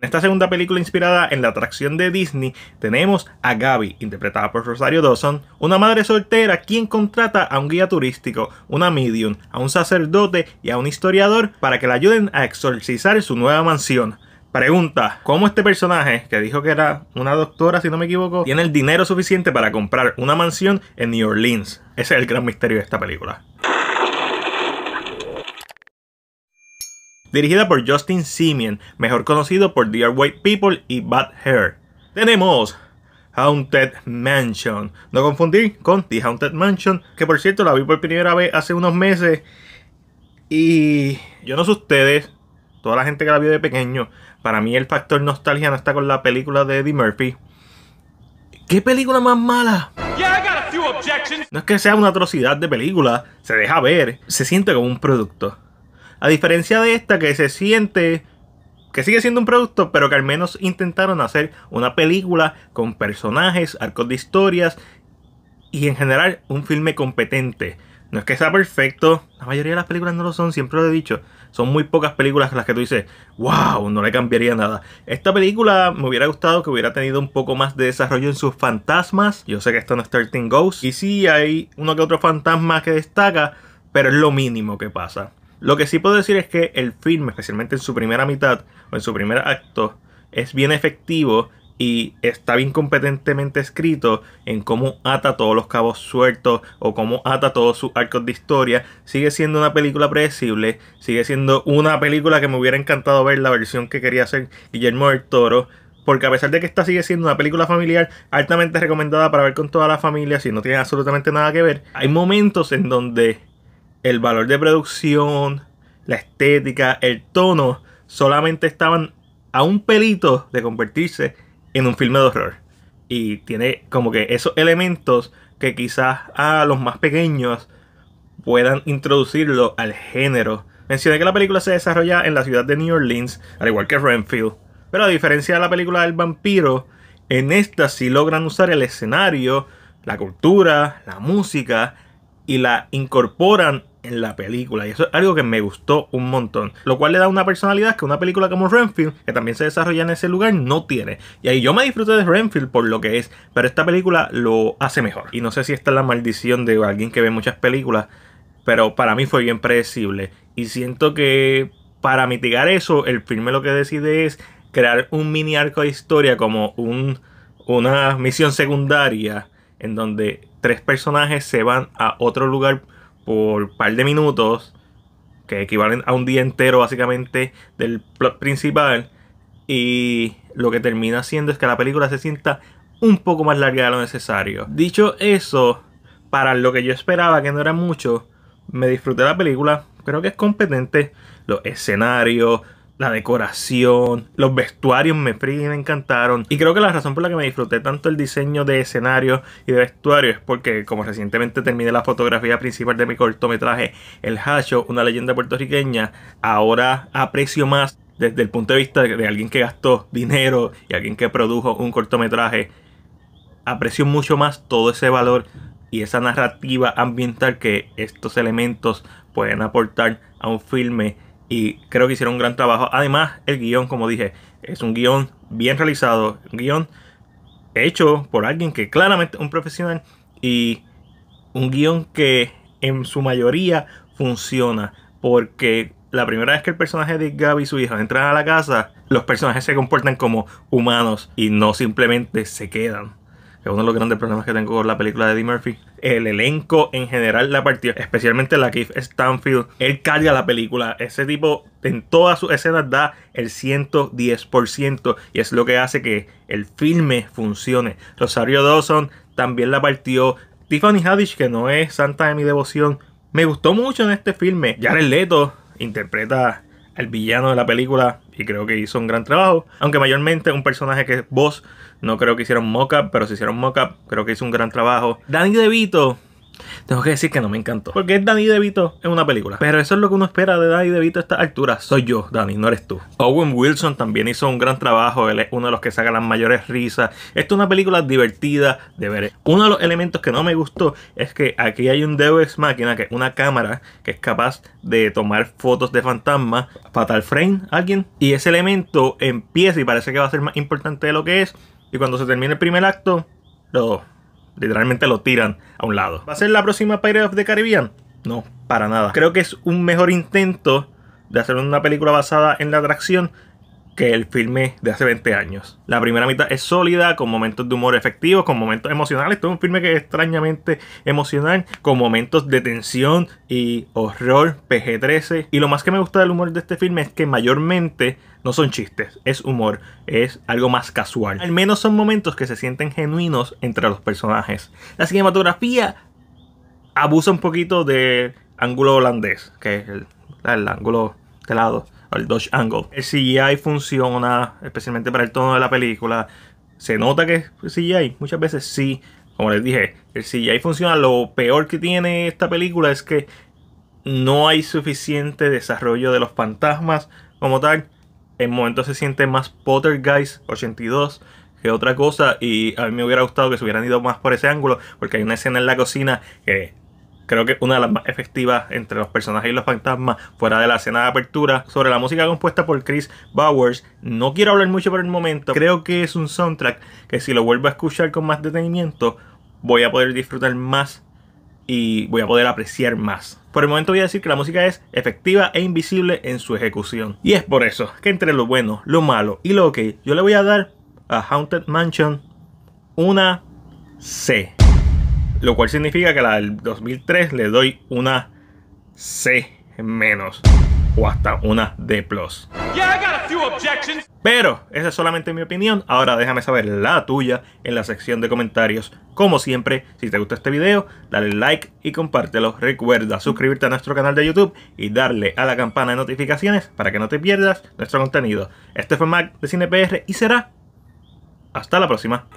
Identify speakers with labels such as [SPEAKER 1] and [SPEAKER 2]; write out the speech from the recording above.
[SPEAKER 1] En esta segunda película inspirada en la atracción de Disney, tenemos a Gabby, interpretada por Rosario Dawson, una madre soltera quien contrata a un guía turístico, una medium, a un sacerdote y a un historiador para que la ayuden a exorcizar su nueva mansión. Pregunta, ¿cómo este personaje, que dijo que era una doctora si no me equivoco, tiene el dinero suficiente para comprar una mansión en New Orleans? Ese es el gran misterio de esta película. dirigida por Justin Simien, mejor conocido por Dear White People y Bad Hair. Tenemos Haunted Mansion, no confundir con The Haunted Mansion, que por cierto la vi por primera vez hace unos meses y yo no sé ustedes, toda la gente que la vio de pequeño, para mí el factor nostalgia no está con la película de Eddie Murphy. ¿Qué película más mala? no es que sea una atrocidad de película, se deja ver, se siente como un producto. A diferencia de esta que se siente que sigue siendo un producto, pero que al menos intentaron hacer una película con personajes, arcos de historias y en general un filme competente. No es que sea perfecto, la mayoría de las películas no lo son, siempre lo he dicho. Son muy pocas películas las que tú dices, wow, no le cambiaría nada. Esta película me hubiera gustado que hubiera tenido un poco más de desarrollo en sus fantasmas. Yo sé que esto no es 13 Ghosts. Y sí, hay uno que otro fantasma que destaca, pero es lo mínimo que pasa. Lo que sí puedo decir es que el film, especialmente en su primera mitad o en su primer acto, es bien efectivo y está bien competentemente escrito en cómo ata todos los cabos sueltos o cómo ata todos sus arcos de historia. Sigue siendo una película predecible, sigue siendo una película que me hubiera encantado ver la versión que quería hacer Guillermo del Toro. Porque a pesar de que esta sigue siendo una película familiar altamente recomendada para ver con toda la familia, si no tiene absolutamente nada que ver, hay momentos en donde el valor de producción, la estética, el tono, solamente estaban a un pelito de convertirse en un filme de horror. Y tiene como que esos elementos que quizás a los más pequeños puedan introducirlo al género. Mencioné que la película se desarrolla en la ciudad de New Orleans, al igual que Renfield. Pero a diferencia de la película del vampiro, en esta sí logran usar el escenario, la cultura, la música y la incorporan en la película. Y eso es algo que me gustó un montón. Lo cual le da una personalidad que una película como Renfield, que también se desarrolla en ese lugar, no tiene. Y ahí yo me disfruté de Renfield por lo que es, pero esta película lo hace mejor. Y no sé si esta es la maldición de alguien que ve muchas películas, pero para mí fue bien predecible. Y siento que para mitigar eso, el filme lo que decide es crear un mini arco de historia como un, una misión secundaria en donde tres personajes se van a otro lugar por un par de minutos, que equivalen a un día entero básicamente del plot principal. Y lo que termina haciendo es que la película se sienta un poco más larga de lo necesario. Dicho eso, para lo que yo esperaba, que no era mucho, me disfruté la película. Creo que es competente. Los escenarios, la decoración, los vestuarios me, me encantaron. Y creo que la razón por la que me disfruté tanto el diseño de escenario y de vestuario es porque, como recientemente terminé la fotografía principal de mi cortometraje, El Hacho, una leyenda puertorriqueña, ahora aprecio más desde el punto de vista de alguien que gastó dinero y alguien que produjo un cortometraje. Aprecio mucho más todo ese valor y esa narrativa ambiental que estos elementos pueden aportar a un filme y creo que hicieron un gran trabajo. Además, el guión, como dije, es un guión bien realizado, un guión hecho por alguien que claramente es un profesional y un guión que en su mayoría funciona porque la primera vez que el personaje de Gabi y su hija entran a la casa, los personajes se comportan como humanos y no simplemente se quedan es uno de los grandes problemas que tengo con la película de Eddie Murphy. El elenco en general la partió. especialmente la Keith Stanfield, él carga la película. Ese tipo en todas sus escenas da el 110% y es lo que hace que el filme funcione. Rosario Dawson también la partió. Tiffany Haddish, que no es santa de mi devoción, me gustó mucho en este filme. Jared Leto interpreta al villano de la película y creo que hizo un gran trabajo. Aunque mayormente un personaje que es vos, no creo que hicieron mock-up, pero si hicieron mock creo que hizo un gran trabajo. Danny DeVito tengo que decir que no me encantó. Porque es Danny DeVito en una película. Pero eso es lo que uno espera de Danny DeVito a estas alturas. Soy yo, Danny, no eres tú. Owen Wilson también hizo un gran trabajo. Él es uno de los que saca las mayores risas. Esto es una película divertida de ver. Uno de los elementos que no me gustó es que aquí hay un Deus Máquina, que es una cámara que es capaz de tomar fotos de fantasmas. Fatal Frame, alguien. Y ese elemento empieza y parece que va a ser más importante de lo que es. Y cuando se termina el primer acto, lo Literalmente lo tiran a un lado. ¿Va a ser la próxima Pirates of the Caribbean? No, para nada. Creo que es un mejor intento de hacer una película basada en la atracción que el filme de hace 20 años. La primera mitad es sólida, con momentos de humor efectivos, con momentos emocionales. Todo un filme que es extrañamente emocional, con momentos de tensión y horror PG-13. Y lo más que me gusta del humor de este filme es que mayormente no son chistes, es humor, es algo más casual. Al menos son momentos que se sienten genuinos entre los personajes. La cinematografía abusa un poquito del ángulo holandés, que es el, el ángulo de lado al Dodge Angle. El CGI funciona, especialmente para el tono de la película. Se nota que es CGI, muchas veces sí. Como les dije, el CGI funciona. Lo peor que tiene esta película es que no hay suficiente desarrollo de los fantasmas como tal. En momentos se siente más Potter Guys 82 que otra cosa y a mí me hubiera gustado que se hubieran ido más por ese ángulo porque hay una escena en la cocina que creo que una de las más efectivas entre los personajes y los fantasmas, fuera de la escena de apertura, sobre la música compuesta por Chris Bowers. No quiero hablar mucho por el momento, creo que es un soundtrack que si lo vuelvo a escuchar con más detenimiento, voy a poder disfrutar más y voy a poder apreciar más. Por el momento voy a decir que la música es efectiva e invisible en su ejecución. Y es por eso que entre lo bueno, lo malo y lo ok, yo le voy a dar a Haunted Mansion una C lo cual significa que la del 2003 le doy una C menos o hasta una D plus. Pero esa es solamente mi opinión, ahora déjame saber la tuya en la sección de comentarios. Como siempre, si te gusta este video, dale like y compártelo. Recuerda suscribirte a nuestro canal de YouTube y darle a la campana de notificaciones para que no te pierdas nuestro contenido. Este fue Mac de CinePR y será hasta la próxima.